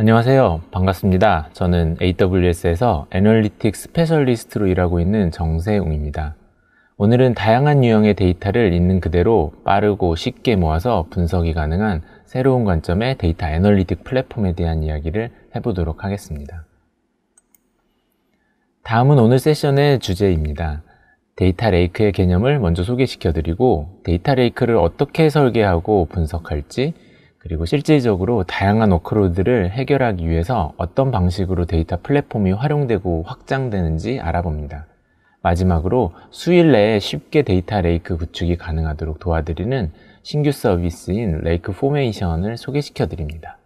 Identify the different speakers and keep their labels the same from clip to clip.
Speaker 1: 안녕하세요. 반갑습니다. 저는 AWS에서 애널리틱 스페셜리스트로 일하고 있는 정세웅입니다. 오늘은 다양한 유형의 데이터를 있는 그대로 빠르고 쉽게 모아서 분석이 가능한 새로운 관점의 데이터 애널리틱 플랫폼에 대한 이야기를 해보도록 하겠습니다. 다음은 오늘 세션의 주제입니다. 데이터 레이크의 개념을 먼저 소개시켜드리고 데이터 레이크를 어떻게 설계하고 분석할지 그리고 실질적으로 다양한 워크로드를 해결하기 위해서 어떤 방식으로 데이터 플랫폼이 활용되고 확장되는지 알아봅니다. 마지막으로 수일 내에 쉽게 데이터 레이크 구축이 가능하도록 도와드리는 신규 서비스인 레이크 포메이션을 소개시켜 드립니다.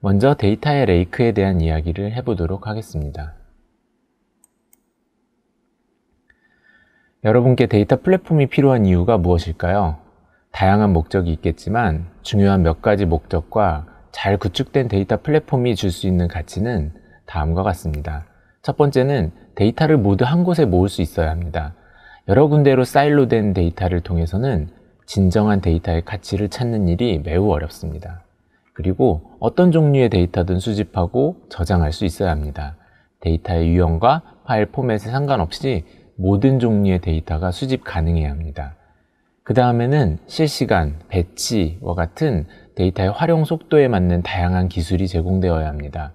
Speaker 1: 먼저 데이터의 레이크에 대한 이야기를 해보도록 하겠습니다. 여러분께 데이터 플랫폼이 필요한 이유가 무엇일까요? 다양한 목적이 있겠지만 중요한 몇 가지 목적과 잘 구축된 데이터 플랫폼이 줄 수 있는 가치는 다음과 같습니다. 첫 번째는 데이터를 모두 한 곳에 모을 수 있어야 합니다. 여러 군데로 사일로 된 데이터를 통해서는 진정한 데이터의 가치를 찾는 일이 매우 어렵습니다. 그리고 어떤 종류의 데이터든 수집하고 저장할 수 있어야 합니다. 데이터의 유형과 파일 포맷에 상관없이 모든 종류의 데이터가 수집 가능해야 합니다. 그 다음에는 실시간, 배치와 같은 데이터의 활용 속도에 맞는 다양한 기술이 제공되어야 합니다.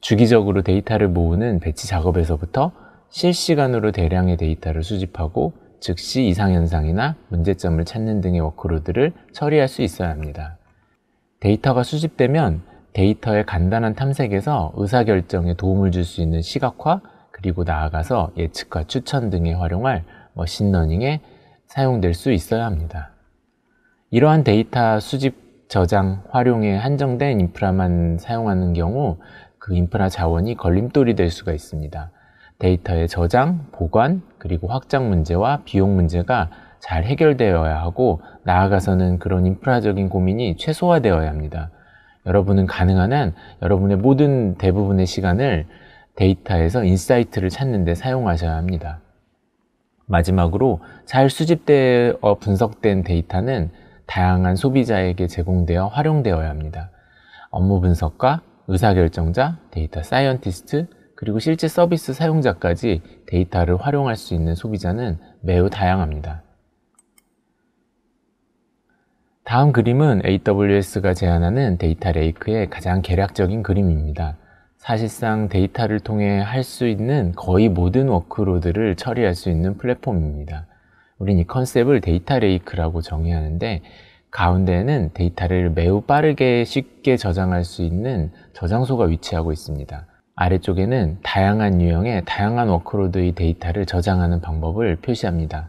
Speaker 1: 주기적으로 데이터를 모으는 배치 작업에서부터 실시간으로 대량의 데이터를 수집하고 즉시 이상현상이나 문제점을 찾는 등의 워크로드를 처리할 수 있어야 합니다. 데이터가 수집되면 데이터의 간단한 탐색에서 의사결정에 도움을 줄 수 있는 시각화, 그리고 나아가서 예측과 추천 등에 활용할 머신러닝의 사용될 수 있어야 합니다. 이러한 데이터 수집, 저장, 활용에 한정된 인프라만 사용하는 경우 그 인프라 자원이 걸림돌이 될 수가 있습니다. 데이터의 저장, 보관, 그리고 확장 문제와 비용 문제가 잘 해결되어야 하고 나아가서는 그런 인프라적인 고민이 최소화되어야 합니다. 여러분은 가능한 한 여러분의 모든 대부분의 시간을 데이터에서 인사이트를 찾는 데 사용하셔야 합니다. 마지막으로 잘 수집되어 분석된 데이터는 다양한 소비자에게 제공되어 활용되어야 합니다. 업무 분석가, 의사결정자, 데이터 사이언티스트, 그리고 실제 서비스 사용자까지 데이터를 활용할 수 있는 소비자는 매우 다양합니다. 다음 그림은 AWS가 제안하는 데이터 레이크의 가장 개략적인 그림입니다. 사실상 데이터를 통해 할 수 있는 거의 모든 워크로드를 처리할 수 있는 플랫폼입니다. 우린 이 컨셉을 데이터 레이크라고 정의하는데 가운데는 에 데이터를 매우 빠르게 쉽게 저장할 수 있는 저장소가 위치하고 있습니다. 아래쪽에는 다양한 유형의 다양한 워크로드의 데이터를 저장하는 방법을 표시합니다.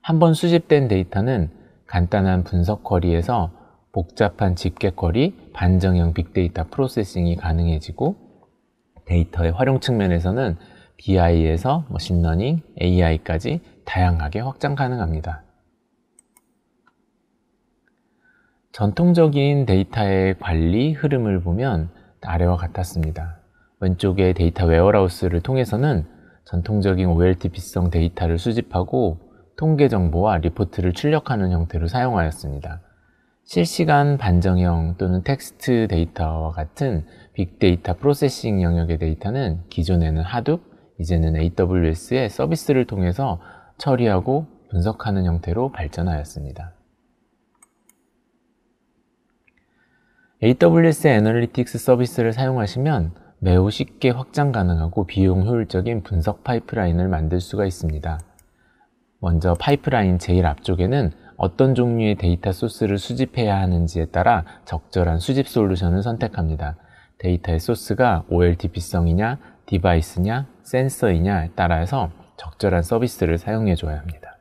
Speaker 1: 한번 수집된 데이터는 간단한 분석 쿼리에서 복잡한 집계 쿼리, 반정형 빅데이터 프로세싱이 가능해지고 데이터의 활용 측면에서는 BI에서 머신러닝, AI까지 다양하게 확장 가능합니다. 전통적인 데이터의 관리 흐름을 보면 아래와 같았습니다. 왼쪽의 데이터 웨어하우스를 통해서는 전통적인 OLTP성 데이터를 수집하고 통계 정보와 리포트를 출력하는 형태로 사용하였습니다. 실시간 반정형 또는 텍스트 데이터와 같은 빅데이터 프로세싱 영역의 데이터는 기존에는 하둡, 이제는 AWS의 서비스를 통해서 처리하고 분석하는 형태로 발전하였습니다. AWS 애널리틱스 서비스를 사용하시면 매우 쉽게 확장 가능하고 비용 효율적인 분석 파이프라인을 만들 수가 있습니다. 먼저 파이프라인 제일 앞쪽에는 어떤 종류의 데이터 소스를 수집해야 하는지에 따라 적절한 수집 솔루션을 선택합니다. 데이터의 소스가 OLTP성이냐, 디바이스냐, 센서이냐에 따라서 적절한 서비스를 사용해줘야 합니다.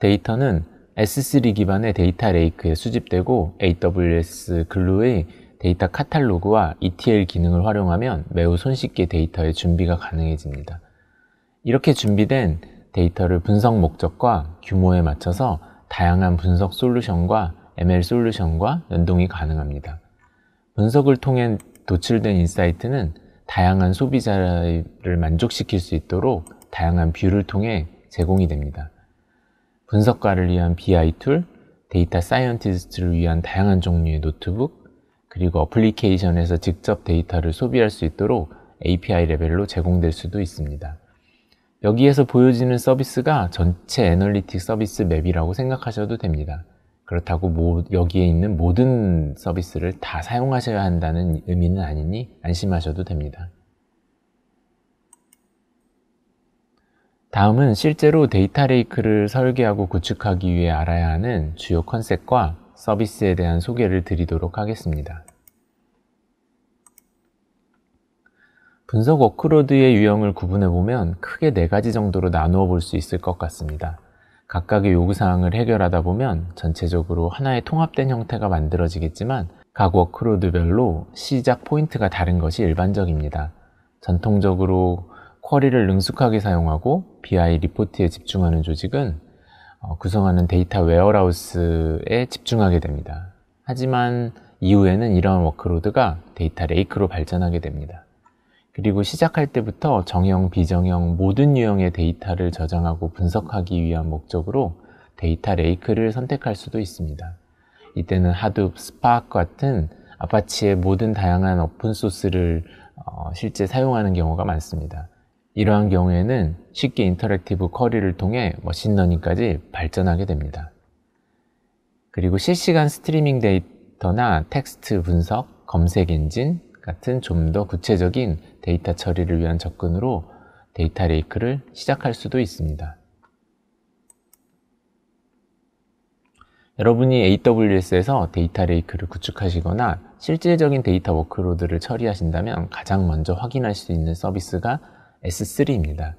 Speaker 1: 데이터는 S3 기반의 데이터 레이크에 수집되고 AWS 글루의 데이터 카탈로그와 ETL 기능을 활용하면 매우 손쉽게 데이터의 준비가 가능해집니다. 이렇게 준비된 데이터를 분석 목적과 규모에 맞춰서 다양한 분석 솔루션과 ML 솔루션과 연동이 가능합니다. 분석을 통해 도출된 인사이트는 다양한 소비자를 만족시킬 수 있도록 다양한 뷰를 통해 제공이 됩니다. 분석가를 위한 BI 툴, 데이터 사이언티스트를 위한 다양한 종류의 노트북, 그리고 어플리케이션에서 직접 데이터를 소비할 수 있도록 API 레벨로 제공될 수도 있습니다. 여기에서 보여지는 서비스가 전체 애널리틱 서비스 맵이라고 생각하셔도 됩니다. 그렇다고 뭐 여기에 있는 모든 서비스를 다 사용하셔야 한다는 의미는 아니니 안심하셔도 됩니다. 다음은 실제로 데이터 레이크를 설계하고 구축하기 위해 알아야 하는 주요 컨셉과 서비스에 대한 소개를 드리도록 하겠습니다. 분석 워크로드의 유형을 구분해 보면 크게 네 가지 정도로 나누어 볼 수 있을 것 같습니다. 각각의 요구사항을 해결하다 보면 전체적으로 하나의 통합된 형태가 만들어지겠지만 각 워크로드별로 시작 포인트가 다른 것이 일반적입니다. 전통적으로 쿼리를 능숙하게 사용하고 BI 리포트에 집중하는 조직은 어, 구성하는 데이터 웨어하우스에 집중하게 됩니다. 하지만 이후에는 이러한 워크로드가 데이터 레이크로 발전하게 됩니다. 그리고 시작할 때부터 정형, 비정형 모든 유형의 데이터를 저장하고 분석하기 위한 목적으로 데이터 레이크를 선택할 수도 있습니다. 이때는 하둡, 스파크 같은 아파치의 모든 다양한 오픈소스를 어, 실제 사용하는 경우가 많습니다. 이러한 경우에는 쉽게 인터랙티브 커리를 통해 머신러닝까지 발전하게 됩니다. 그리고 실시간 스트리밍 데이터나 텍스트 분석, 검색 엔진, 같은 좀 더 구체적인 데이터 처리를 위한 접근으로 데이터 레이크를 시작할 수도 있습니다. 여러분이 AWS에서 데이터 레이크를 구축하시거나 실질적인 데이터 워크로드를 처리하신다면 가장 먼저 확인할 수 있는 서비스가 S3입니다.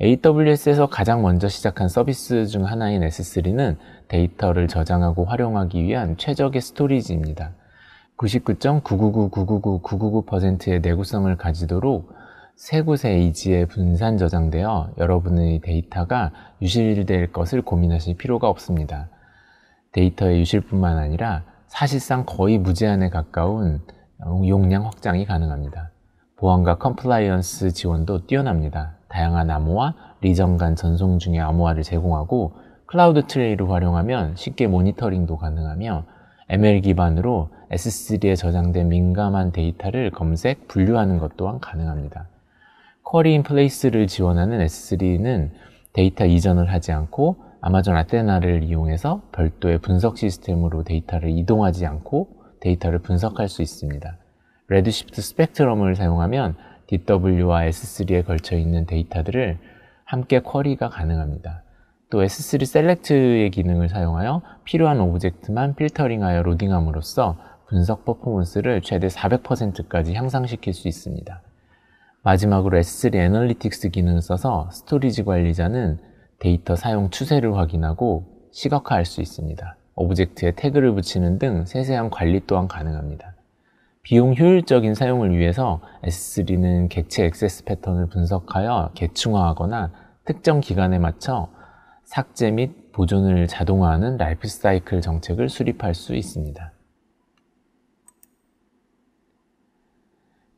Speaker 1: AWS에서 가장 먼저 시작한 서비스 중 하나인 S3는 데이터를 저장하고 활용하기 위한 최적의 스토리지입니다. 9 9 9 9 9 9 9 9 9의 내구성을 가지도록 세 곳의 이지에 분산 저장되어 여러분의 데이터가 유실될 것을 고민하실 필요가 없습니다. 데이터의 유실뿐만 아니라 사실상 거의 무제한에 가까운 어, 용량 확장이 가능합니다. 보안과 컴플라이언스 지원도 뛰어납니다. 다양한 암호와 리전 간 전송 중의 암호화를 제공하고 클라우드 트레이를 활용하면 쉽게 모니터링도 가능하며 ML 기반으로 S3에 저장된 민감한 데이터를 검색, 분류하는 것 또한 가능합니다. 쿼리 인 플레이스를 지원하는 S3는 데이터 이전을 하지 않고 아마존 아테나를 이용해서 별도의 분석 시스템으로 데이터를 이동하지 않고 데이터를 분석할 수 있습니다. 레드시프트 스펙트럼을 사용하면 DW와 S3에 걸쳐 있는 데이터들을 함께 쿼리가 가능합니다. 또 S3 셀렉트의 기능을 사용하여 필요한 오브젝트만 필터링하여 로딩함으로써 분석 퍼포먼스를 최대 400%까지 향상시킬 수 있습니다. 마지막으로 S3 애널리틱스 기능을 써서 스토리지 관리자는 데이터 사용 추세를 확인하고 시각화할 수 있습니다. 오브젝트에 태그를 붙이는 등 세세한 관리 또한 가능합니다. 비용 효율적인 사용을 위해서 S3는 객체 액세스 패턴을 분석하여 계층화하거나 특정 기간에 맞춰 삭제 및 보존을 자동화하는 라이프 사이클 정책을 수립할 수 있습니다.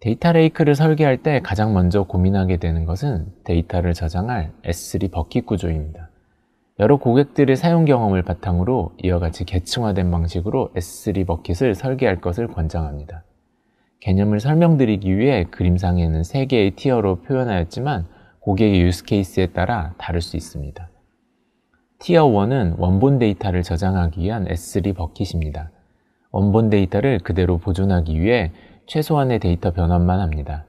Speaker 1: 데이터 레이크를 설계할 때 가장 먼저 고민하게 되는 것은 데이터를 저장할 S3 버킷 구조입니다. 여러 고객들의 사용 경험을 바탕으로 이와 같이 계층화된 방식으로 S3 버킷을 설계할 것을 권장합니다. 개념을 설명드리기 위해 그림상에는 3개의 티어로 표현하였지만 고객의 유스 케이스에 따라 다를 수 있습니다. 티어 1은 원본 데이터를 저장하기 위한 S3 버킷입니다. 원본 데이터를 그대로 보존하기 위해 최소한의 데이터 변환만 합니다.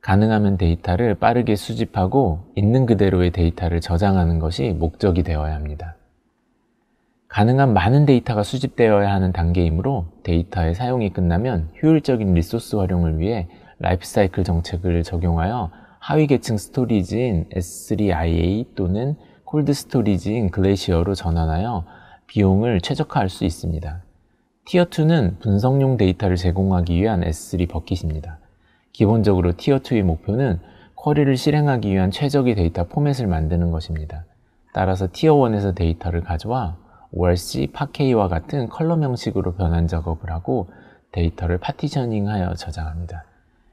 Speaker 1: 가능하면 데이터를 빠르게 수집하고 있는 그대로의 데이터를 저장하는 것이 목적이 되어야 합니다. 가능한 많은 데이터가 수집되어야 하는 단계이므로 데이터의 사용이 끝나면 효율적인 리소스 활용을 위해 라이프사이클 정책을 적용하여 하위계층 스토리지인 S3IA 또는 콜드 스토리지인 글레이시어로 전환하여 비용을 최적화할 수 있습니다. 티어2는 분석용 데이터를 제공하기 위한 S3 버킷입니다. 기본적으로 티어2의 목표는 쿼리를 실행하기 위한 최적의 데이터 포맷을 만드는 것입니다. 따라서 티어1에서 데이터를 가져와 ORC, 파케이와 같은 컬럼 형식으로 변환 작업을 하고 데이터를 파티셔닝하여 저장합니다.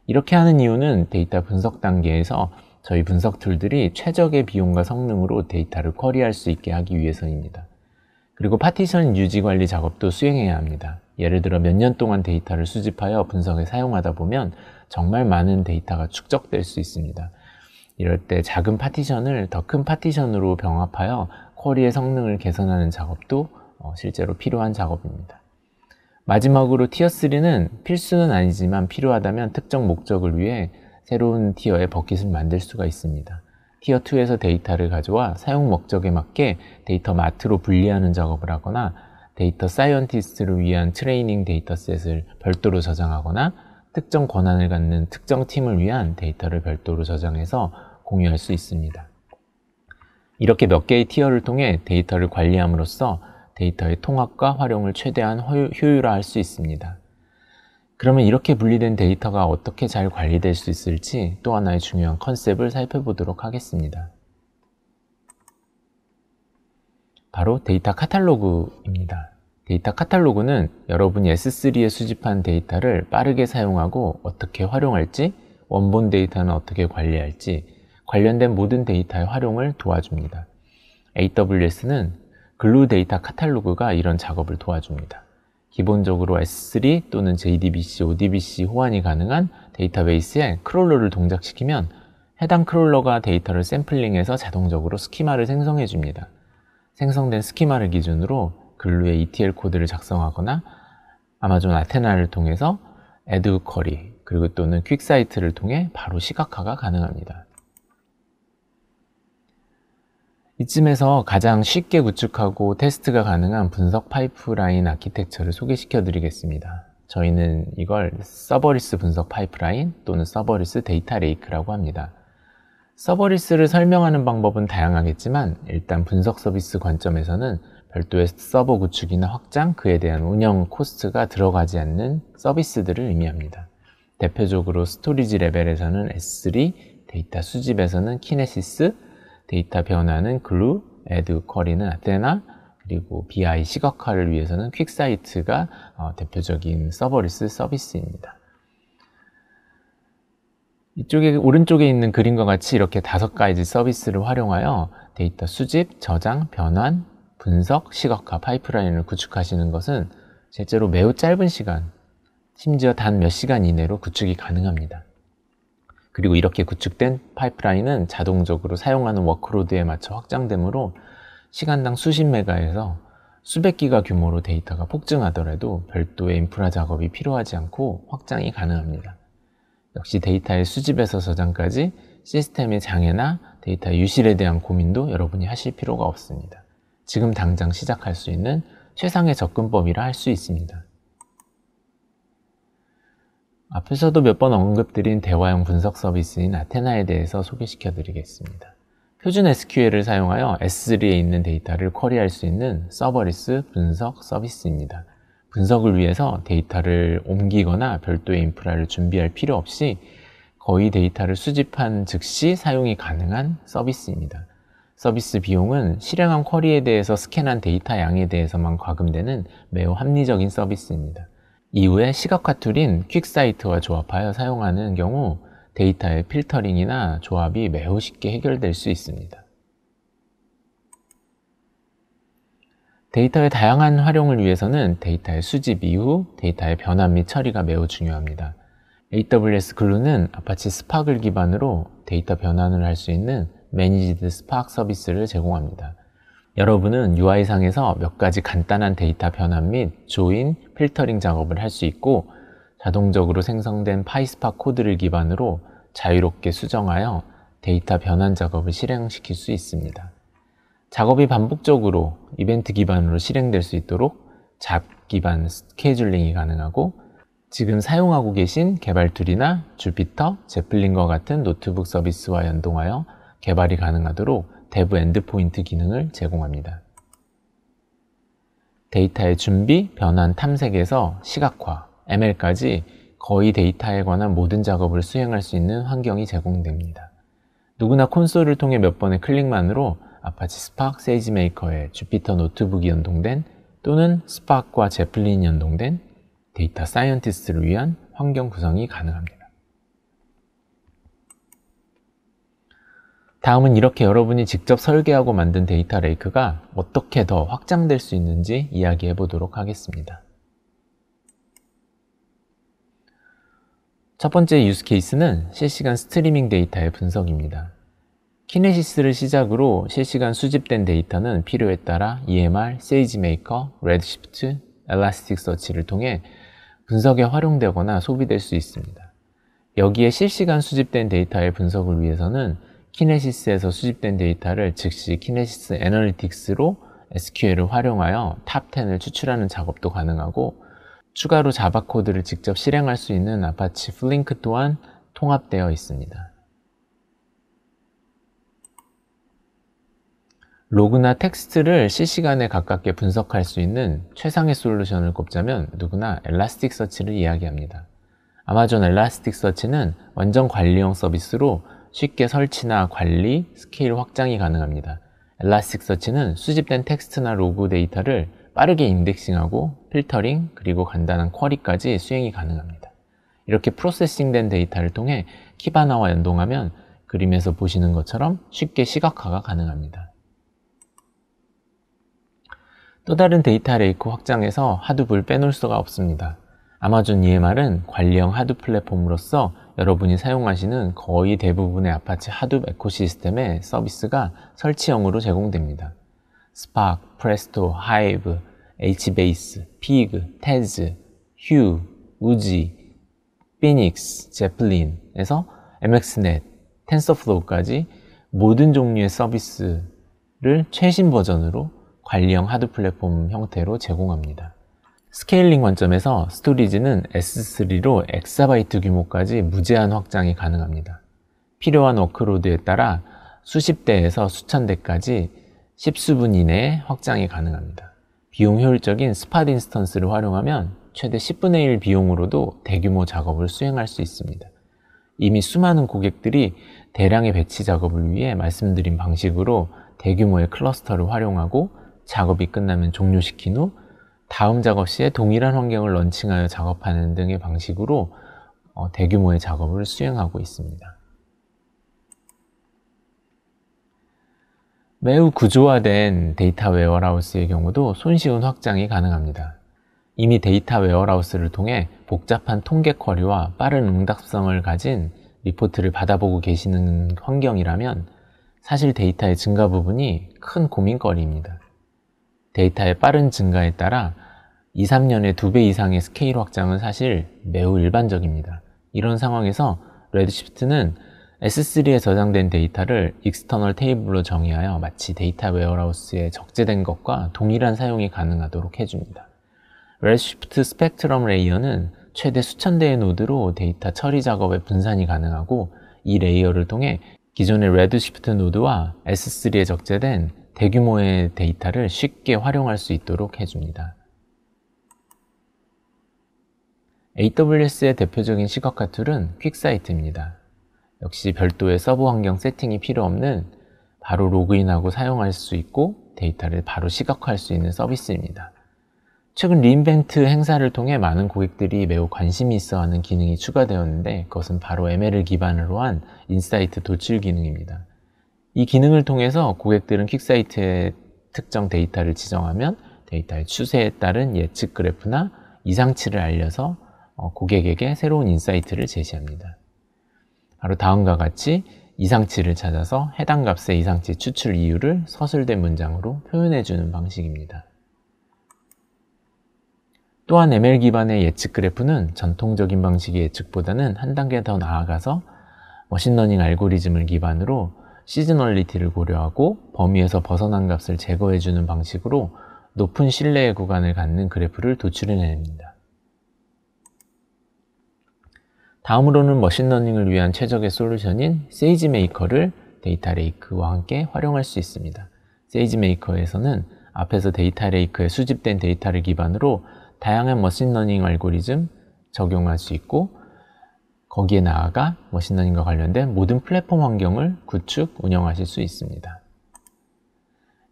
Speaker 1: 이렇게 하는 이유는 데이터 분석 단계에서 저희 분석 툴들이 최적의 비용과 성능으로 데이터를 쿼리할 수 있게 하기 위해서입니다. 그리고 파티션 유지 관리 작업도 수행해야 합니다. 예를 들어 몇 년 동안 데이터를 수집하여 분석에 사용하다 보면 정말 많은 데이터가 축적될 수 있습니다. 이럴 때 작은 파티션을 더 큰 파티션으로 병합하여 쿼리의 성능을 개선하는 작업도 어, 실제로 필요한 작업입니다. 마지막으로 티어 3는 필수는 아니지만 필요하다면 특정 목적을 위해 새로운 티어의 버킷을 만들 수가 있습니다. 티어2에서 데이터를 가져와 사용 목적에 맞게 데이터 마트로 분리하는 작업을 하거나 데이터 사이언티스트를 위한 트레이닝 데이터셋을 별도로 저장하거나 특정 권한을 갖는 특정 팀을 위한 데이터를 별도로 저장해서 공유할 수 있습니다. 이렇게 몇 개의 티어를 통해 데이터를 관리함으로써 데이터의 통합과 활용을 최대한 효율화할 수 있습니다. 그러면 이렇게 분리된 데이터가 어떻게 잘 관리될 수 있을지 또 하나의 중요한 컨셉을 살펴보도록 하겠습니다. 바로 데이터 카탈로그입니다. 데이터 카탈로그는 여러분이 S3에 수집한 데이터를 빠르게 사용하고 어떻게 활용할지, 원본 데이터는 어떻게 관리할지, 관련된 모든 데이터의 활용을 도와줍니다. AWS는 글루 데이터 카탈로그가 이런 작업을 도와줍니다. 기본적으로 S3 또는 JDBC, ODBC 호환이 가능한 데이터베이스에 크롤러를 동작시키면 해당 크롤러가 데이터를 샘플링해서 자동적으로 스키마를 생성해 줍니다. 생성된 스키마를 기준으로 글루의 ETL 코드를 작성하거나 아마존 아테나를 통해서 에드쿼리 그리고 또는 퀵사이트를 통해 바로 시각화가 가능합니다. 이쯤에서 가장 쉽게 구축하고 테스트가 가능한 분석 파이프라인 아키텍처를 소개시켜 드리겠습니다. 저희는 이걸 서버리스 분석 파이프라인 또는 서버리스 데이터 레이크라고 합니다. 서버리스를 설명하는 방법은 다양하겠지만 일단 분석 서비스 관점에서는 별도의 서버 구축이나 확장 그에 대한 운영 코스트가 들어가지 않는 서비스들을 의미합니다. 대표적으로 스토리지 레벨에서는 S3, 데이터 수집에서는 키네시스, 데이터 변환은 글루, 에드, 쿼리는 아테나, 그리고 BI 시각화를 위해서는 퀵사이트가 어, 대표적인 서버리스 서비스입니다. 이쪽에 오른쪽에 있는 그림과 같이 이렇게 다섯 가지 서비스를 활용하여 데이터 수집, 저장, 변환, 분석, 시각화 파이프라인을 구축하시는 것은 실제로 매우 짧은 시간, 심지어 단 몇 시간 이내로 구축이 가능합니다. 그리고 이렇게 구축된 파이프라인은 자동적으로 사용하는 워크로드에 맞춰 확장되므로 시간당 수십 메가에서 수백 기가 규모로 데이터가 폭증하더라도 별도의 인프라 작업이 필요하지 않고 확장이 가능합니다. 역시 데이터의 수집에서 저장까지 시스템의 장애나 데이터 유실에 대한 고민도 여러분이 하실 필요가 없습니다. 지금 당장 시작할 수 있는 최상의 접근법이라 할 수 있습니다. 앞에서도 몇 번 언급드린 대화형 분석 서비스인 아테나에 대해서 소개시켜 드리겠습니다. 표준 SQL을 사용하여 S3에 있는 데이터를 쿼리할 수 있는 서버리스 분석 서비스입니다. 분석을 위해서 데이터를 옮기거나 별도의 인프라를 준비할 필요 없이 거의 데이터를 수집한 즉시 사용이 가능한 서비스입니다. 서비스 비용은 실행한 쿼리에 대해서 스캔한 데이터 양에 대해서만 과금되는 매우 합리적인 서비스입니다. 이후에 시각화 툴인 퀵사이트와 조합하여 사용하는 경우 데이터의 필터링이나 조합이 매우 쉽게 해결될 수 있습니다. 데이터의 다양한 활용을 위해서는 데이터의 수집 이후 데이터의 변환 및 처리가 매우 중요합니다. AWS 글루는 아파치 스팍을 기반으로 데이터 변환을 할 수 있는 매니지드 스팍 서비스를 제공합니다. 여러분은 UI상에서 몇 가지 간단한 데이터 변환 및 조인, 필터링 작업을 할 수 있고 자동적으로 생성된 파이스파 코드를 기반으로 자유롭게 수정하여 데이터 변환 작업을 실행시킬 수 있습니다. 작업이 반복적으로 이벤트 기반으로 실행될 수 있도록 잡 기반 스케줄링이 가능하고 지금 사용하고 계신 개발 툴이나 주피터, 제플린과 같은 노트북 서비스와 연동하여 개발이 가능하도록 대부 엔드포인트 기능을 제공합니다. 데이터의 준비, 변환, 탐색에서 시각화, ML까지 거의 데이터에 관한 모든 작업을 수행할 수 있는 환경이 제공됩니다. 누구나 콘솔을 통해 몇 번의 클릭만으로 아파치 스팍 파 세이지메이커의 주피터 노트북이 연동된 또는 스팍과 파 제플린이 연동된 데이터 사이언티스트를 위한 환경 구성이 가능합니다. 다음은 이렇게 여러분이 직접 설계하고 만든 데이터 레이크가 어떻게 더 확장될 수 있는지 이야기해 보도록 하겠습니다. 첫 번째 유스 케이스는 실시간 스트리밍 데이터의 분석입니다. 키네시스를 시작으로 실시간 수집된 데이터는 필요에 따라 EMR, SageMaker, Redshift, e l a s t i c s e a r c h 를 통해 분석에 활용되거나 소비될 수 있습니다. 여기에 실시간 수집된 데이터의 분석을 위해서는 키네시스에서 수집된 데이터를 즉시 키네시스 애널리틱스로 SQL을 활용하여 탑10을 추출하는 작업도 가능하고 추가로 자바 코드를 직접 실행할 수 있는 아파치 플링크 또한 통합되어 있습니다. 로그나 텍스트를 실시간에 가깝게 분석할 수 있는 최상의 솔루션을 꼽자면 누구나 엘라스틱서치를 이야기합니다. 아마존 엘라스틱서치는 완전 관리형 서비스로 쉽게 설치나 관리, 스케일 확장이 가능합니다. 엘라스틱서치는 수집된 텍스트나 로그 데이터를 빠르게 인덱싱하고 필터링, 그리고 간단한 쿼리까지 수행이 가능합니다. 이렇게 프로세싱된 데이터를 통해 키바나와 연동하면 그림에서 보시는 것처럼 쉽게 시각화가 가능합니다. 또 다른 데이터 레이크 확장에서 하두불 빼놓을 수가 없습니다. 아마존 EMR은 관리형 하드 플랫폼으로서 여러분이 사용하시는 거의 대부분의 아파트 하드 에코시스템의 서비스가 설치형으로 제공됩니다. 스팍, 프레스토, 하이브, H베이스, 피그, 테즈, 휴, 우지, 피닉스, 제플린에서 MX넷, 텐서플로우까지 모든 종류의 서비스를 최신 버전으로 관리형 하드 플랫폼 형태로 제공합니다. 스케일링 관점에서 스토리지는 S3로 엑사바이트 규모까지 무제한 확장이 가능합니다. 필요한 워크로드에 따라 수십 대에서 수천 대까지 십수분 이내에 확장이 가능합니다. 비용 효율적인 스팟 인스턴스를 활용하면 최대 10분의 1 비용으로도 대규모 작업을 수행할 수 있습니다. 이미 수많은 고객들이 대량의 배치 작업을 위해 말씀드린 방식으로 대규모의 클러스터를 활용하고 작업이 끝나면 종료시킨 후 다음 작업 시에 동일한 환경을 런칭하여 작업하는 등의 방식으로 어, 대규모의 작업을 수행하고 있습니다. 매우 구조화된 데이터 웨어하우스의 경우도 손쉬운 확장이 가능합니다. 이미 데이터 웨어하우스를 통해 복잡한 통계 쿼리와 빠른 응답성을 가진 리포트를 받아보고 계시는 환경이라면 사실 데이터의 증가 부분이 큰 고민거리입니다. 데이터의 빠른 증가에 따라 2, 3년에 2배 이상의 스케일 확장은 사실 매우 일반적입니다. 이런 상황에서 레드시프트는 S3에 저장된 데이터를 익스터널 테이블로 정의하여 마치 데이터 웨어하우스에 적재된 것과 동일한 사용이 가능하도록 해줍니다. 레드시프트 스펙트럼 레이어는 최대 수천 대의 노드로 데이터 처리 작업의 분산이 가능하고 이 레이어를 통해 기존의 레드시프트 노드와 S3에 적재된 대규모의 데이터를 쉽게 활용할 수 있도록 해줍니다. AWS의 대표적인 시각화 툴은 퀵사이트입니다. 역시 별도의 서버 환경 세팅이 필요 없는 바로 로그인하고 사용할 수 있고 데이터를 바로 시각화할 수 있는 서비스입니다. 최근 리인벤트 행사를 통해 많은 고객들이 매우 관심이 있어 하는 기능이 추가되었는데 그것은 바로 ML을 기반으로 한 인사이트 도출 기능입니다. 이 기능을 통해서 고객들은 퀵사이트의 특정 데이터를 지정하면 데이터의 추세에 따른 예측 그래프나 이상치를 알려서 어, 고객에게 새로운 인사이트를 제시합니다. 바로 다음과 같이 이상치를 찾아서 해당 값의 이상치 추출 이유를 서술된 문장으로 표현해주는 방식입니다. 또한 ML 기반의 예측 그래프는 전통적인 방식의 예측보다는 한 단계 더 나아가서 머신러닝 알고리즘을 기반으로 시즈널리티를 고려하고 범위에서 벗어난 값을 제거해주는 방식으로 높은 신뢰의 구간을 갖는 그래프를 도출해냅니다. 다음으로는 머신러닝을 위한 최적의 솔루션인 세이지메이커를 데이터 레이크와 함께 활용할 수 있습니다. 세이지메이커에서는 앞에서 데이터 레이크에 수집된 데이터를 기반으로 다양한 머신러닝 알고리즘 적용할 수 있고 거기에 나아가 머신러닝과 관련된 모든 플랫폼 환경을 구축, 운영하실 수 있습니다.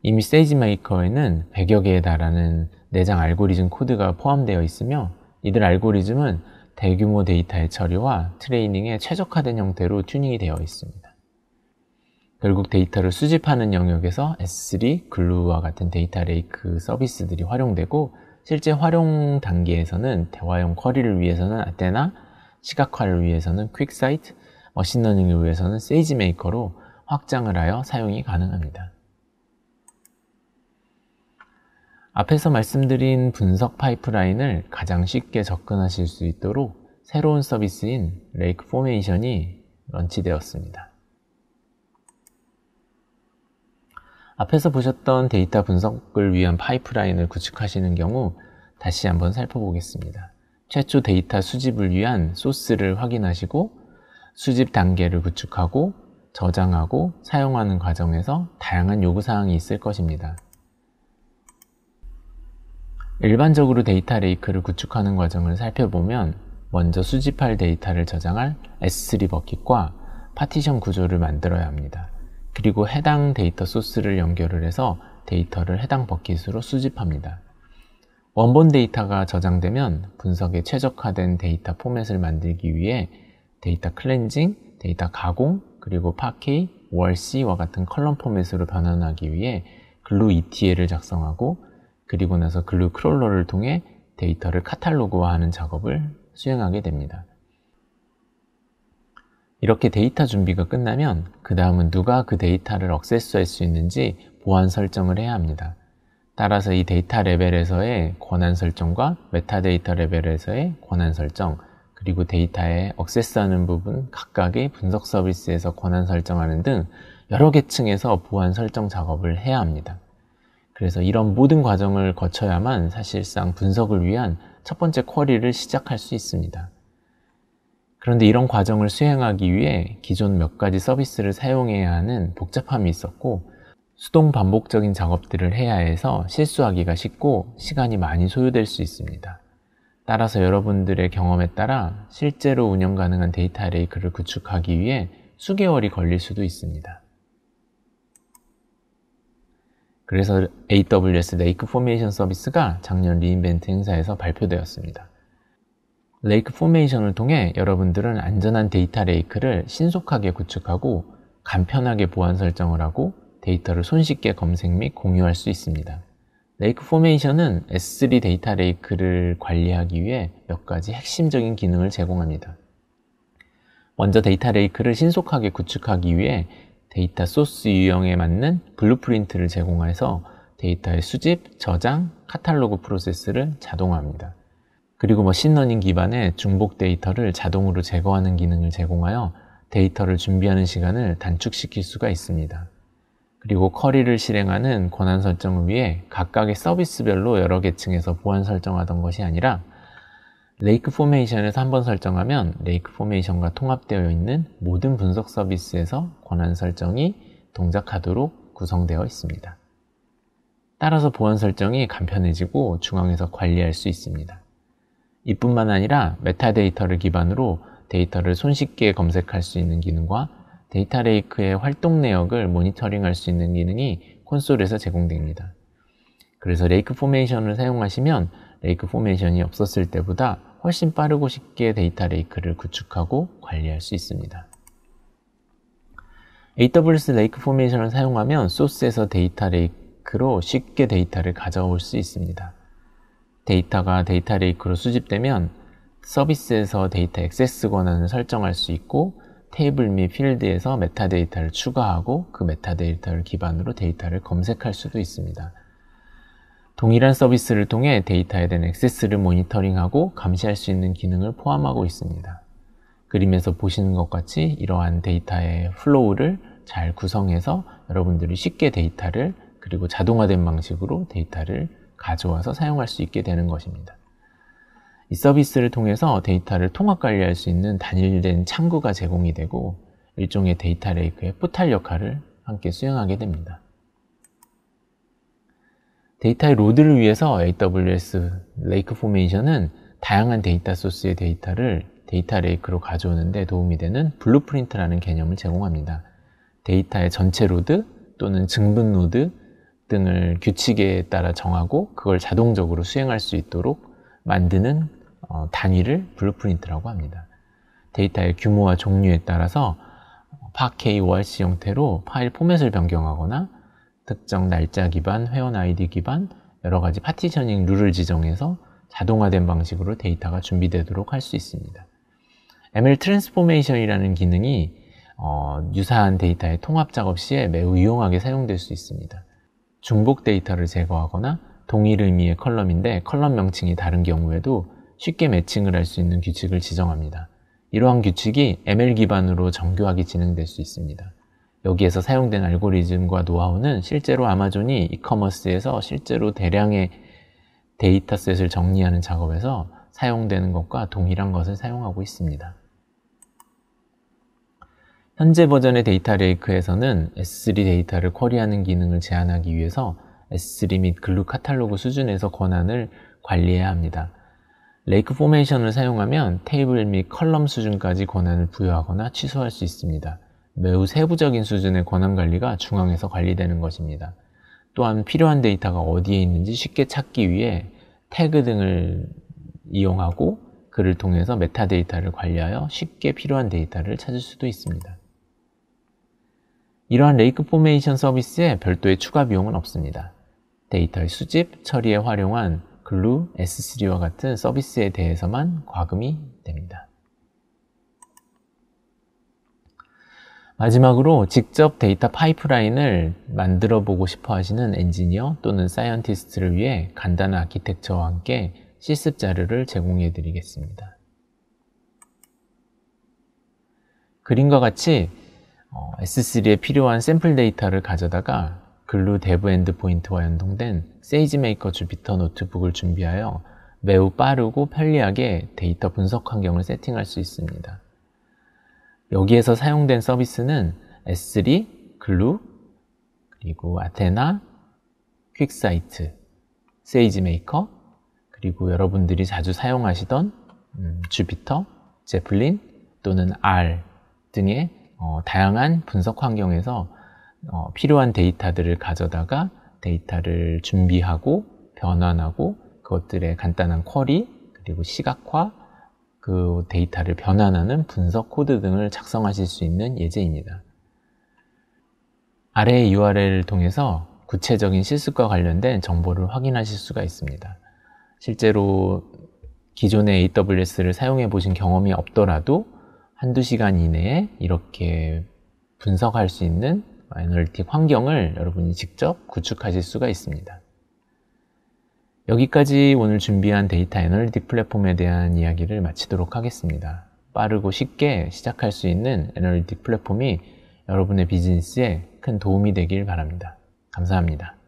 Speaker 1: 이미 세이지메이커에는 100여 개에 달하는 내장 알고리즘 코드가 포함되어 있으며 이들 알고리즘은 대규모 데이터의 처리와 트레이닝에 최적화된 형태로 튜닝이 되어 있습니다. 결국 데이터를 수집하는 영역에서 S3, 글루와 같은 데이터 레이크 서비스들이 활용되고 실제 활용 단계에서는 대화형 쿼리를 위해서는 아테나, 시각화를 위해서는 퀵사이트, 머신러닝을 위해서는 세이지메이커로 확장을 하여 사용이 가능합니다. 앞에서 말씀드린 분석 파이프라인을 가장 쉽게 접근하실 수 있도록 새로운 서비스인 레이크 포메이션이 런치되었습니다. 앞에서 보셨던 데이터 분석을 위한 파이프라인을 구축하시는 경우 다시 한번 살펴보겠습니다. 최초 데이터 수집을 위한 소스를 확인하시고 수집 단계를 구축하고 저장하고 사용하는 과정에서 다양한 요구사항이 있을 것입니다. 일반적으로 데이터 레이크를 구축하는 과정을 살펴보면 먼저 수집할 데이터를 저장할 S3 버킷과 파티션 구조를 만들어야 합니다. 그리고 해당 데이터 소스를 연결을 해서 데이터를 해당 버킷으로 수집합니다. 원본 데이터가 저장되면 분석에 최적화된 데이터 포맷을 만들기 위해 데이터 클렌징, 데이터 가공, 그리고 파케이, 월시와 같은 컬럼 포맷으로 변환하기 위해 글루 ETL을 작성하고 그리고 나서 글루 크롤러를 통해 데이터를 카탈로그화하는 작업을 수행하게 됩니다. 이렇게 데이터 준비가 끝나면 그 다음은 누가 그 데이터를 억세스할 수 있는지 보안 설정을 해야 합니다. 따라서 이 데이터 레벨에서의 권한 설정과 메타데이터 레벨에서의 권한 설정, 그리고 데이터에 억세스하는 부분 각각의 분석 서비스에서 권한 설정하는 등 여러 계층에서 보안 설정 작업을 해야 합니다. 그래서 이런 모든 과정을 거쳐야만 사실상 분석을 위한 첫 번째 쿼리를 시작할 수 있습니다. 그런데 이런 과정을 수행하기 위해 기존 몇 가지 서비스를 사용해야 하는 복잡함이 있었고 수동 반복적인 작업들을 해야 해서 실수하기가 쉽고 시간이 많이 소요될 수 있습니다. 따라서 여러분들의 경험에 따라 실제로 운영 가능한 데이터 레이크를 구축하기 위해 수개월이 걸릴 수도 있습니다. 그래서 AWS 레이크 포메이션 서비스가 작년 리인벤트 행사에서 발표되었습니다. 레이크 포메이션을 통해 여러분들은 안전한 데이터 레이크를 신속하게 구축하고 간편하게 보안 설정을 하고 데이터를 손쉽게 검색 및 공유할 수 있습니다. 레이크 포메이션은 S3 데이터 레이크를 관리하기 위해 몇 가지 핵심적인 기능을 제공합니다. 먼저 데이터 레이크를 신속하게 구축하기 위해 데이터 소스 유형에 맞는 블루프린트를 제공해서 데이터의 수집, 저장, 카탈로그 프로세스를 자동화합니다. 그리고 머신러닝 뭐 기반의 중복 데이터를 자동으로 제거하는 기능을 제공하여 데이터를 준비하는 시간을 단축시킬 수가 있습니다. 그리고 커리를 실행하는 권한 설정을 위해 각각의 서비스별로 여러 계층에서 보안 설정하던 것이 아니라 레이크 포메이션에서 한번 설정하면 레이크 포메이션과 통합되어 있는 모든 분석 서비스에서 권한 설정이 동작하도록 구성되어 있습니다. 따라서 보안 설정이 간편해지고 중앙에서 관리할 수 있습니다. 이뿐만 아니라 메타데이터를 기반으로 데이터를 손쉽게 검색할 수 있는 기능과 데이터 레이크의 활동 내역을 모니터링할 수 있는 기능이 콘솔에서 제공됩니다. 그래서 레이크 포메이션을 사용하시면 레이크 포메이션이 없었을 때보다 훨씬 빠르고 쉽게 데이터 레이크를 구축하고 관리할 수 있습니다. AWS 레이크 포메이션을 사용하면 소스에서 데이터 레이크로 쉽게 데이터를 가져올 수 있습니다. 데이터가 데이터 레이크로 수집되면 서비스에서 데이터 액세스 권한을 설정할 수 있고 테이블 및 필드에서 메타데이터를 추가하고 그 메타데이터를 기반으로 데이터를 검색할 수도 있습니다. 동일한 서비스를 통해 데이터에 대한 액세스를 모니터링하고 감시할 수 있는 기능을 포함하고 있습니다. 그림에서 보시는 것 같이 이러한 데이터의 플로우를 잘 구성해서 여러분들이 쉽게 데이터를 그리고 자동화된 방식으로 데이터를 가져와서 사용할 수 있게 되는 것입니다. 이 서비스를 통해서 데이터를 통합 관리할 수 있는 단일된 창구가 제공이 되고 일종의 데이터 레이크의 포탈 역할을 함께 수행하게 됩니다. 데이터의 로드를 위해서 AWS 레이크 포메이션은 다양한 데이터 소스의 데이터를 데이터 레이크로 가져오는데 도움이 되는 블루프린트라는 개념을 제공합니다. 데이터의 전체 로드 또는 증분 로드 등을 규칙에 따라 정하고 그걸 자동적으로 수행할 수 있도록 만드는 어, 단위를 블루프린트라고 합니다. 데이터의 규모와 종류에 따라서 파케이 ORC 형태로 파일 포맷을 변경하거나 특정 날짜 기반, 회원 아이디 기반, 여러 가지 파티셔닝 룰을 지정해서 자동화된 방식으로 데이터가 준비되도록 할 수 있습니다. ML 트랜스포메이션이라는 기능이 어, 유사한 데이터의 통합 작업 시에 매우 유용하게 사용될 수 있습니다. 중복 데이터를 제거하거나 동일 의미의 컬럼인데 컬럼 명칭이 다른 경우에도 쉽게 매칭을 할 수 있는 규칙을 지정합니다. 이러한 규칙이 ML 기반으로 정교하게 진행될 수 있습니다. 여기에서 사용된 알고리즘과 노하우는 실제로 아마존이 이커머스에서 실제로 대량의 데이터셋을 정리하는 작업에서 사용되는 것과 동일한 것을 사용하고 있습니다. 현재 버전의 데이터 레이크에서는 S3 데이터를 쿼리하는 기능을 제한하기 위해서 S3 및 글루 카탈로그 수준에서 권한을 관리해야 합니다. 레이크 포메이션을 사용하면 테이블 및 컬럼 수준까지 권한을 부여하거나 취소할 수 있습니다. 매우 세부적인 수준의 권한관리가 중앙에서 관리되는 것입니다. 또한 필요한 데이터가 어디에 있는지 쉽게 찾기 위해 태그 등을 이용하고 그를 통해서 메타데이터를 관리하여 쉽게 필요한 데이터를 찾을 수도 있습니다. 이러한 레이크 포메이션 서비스에 별도의 추가 비용은 없습니다. 데이터의 수집, 처리에 활용한 글루, S3와 같은 서비스에 대해서만 과금이 됩니다. 마지막으로 직접 데이터 파이프라인을 만들어 보고 싶어 하시는 엔지니어 또는 사이언티스트를 위해 간단한 아키텍처와 함께 실습 자료를 제공해 드리겠습니다. 그림과 같이 어, S3에 필요한 샘플 데이터를 가져다가 글루 데브 엔드 포인트와 연동된 세이지메이커 주피터 노트북을 준비하여 매우 빠르고 편리하게 데이터 분석 환경을 세팅할 수 있습니다. 여기에서 사용된 서비스는 S3, 글루, 그리고 아테나, 퀵사이트, 세이지메이커, 그리고 여러분들이 자주 사용하시던 음, 주피터, 제플린 또는 R 등의 어, 다양한 분석 환경에서 어, 필요한 데이터들을 가져다가 데이터를 준비하고 변환하고 그것들의 간단한 쿼리 그리고 시각화 그 데이터를 변환하는 분석 코드 등을 작성하실 수 있는 예제입니다. 아래의 URL을 통해서 구체적인 실습과 관련된 정보를 확인하실 수가 있습니다. 실제로 기존의 AWS를 사용해 보신 경험이 없더라도 한두 시간 이내에 이렇게 분석할 수 있는 애널리틱 환경을 여러분이 직접 구축하실 수가 있습니다. 여기까지 오늘 준비한 데이터 애널리틱 플랫폼에 대한 이야기를 마치도록 하겠습니다. 빠르고 쉽게 시작할 수 있는 애널리틱 플랫폼이 여러분의 비즈니스에 큰 도움이 되길 바랍니다. 감사합니다.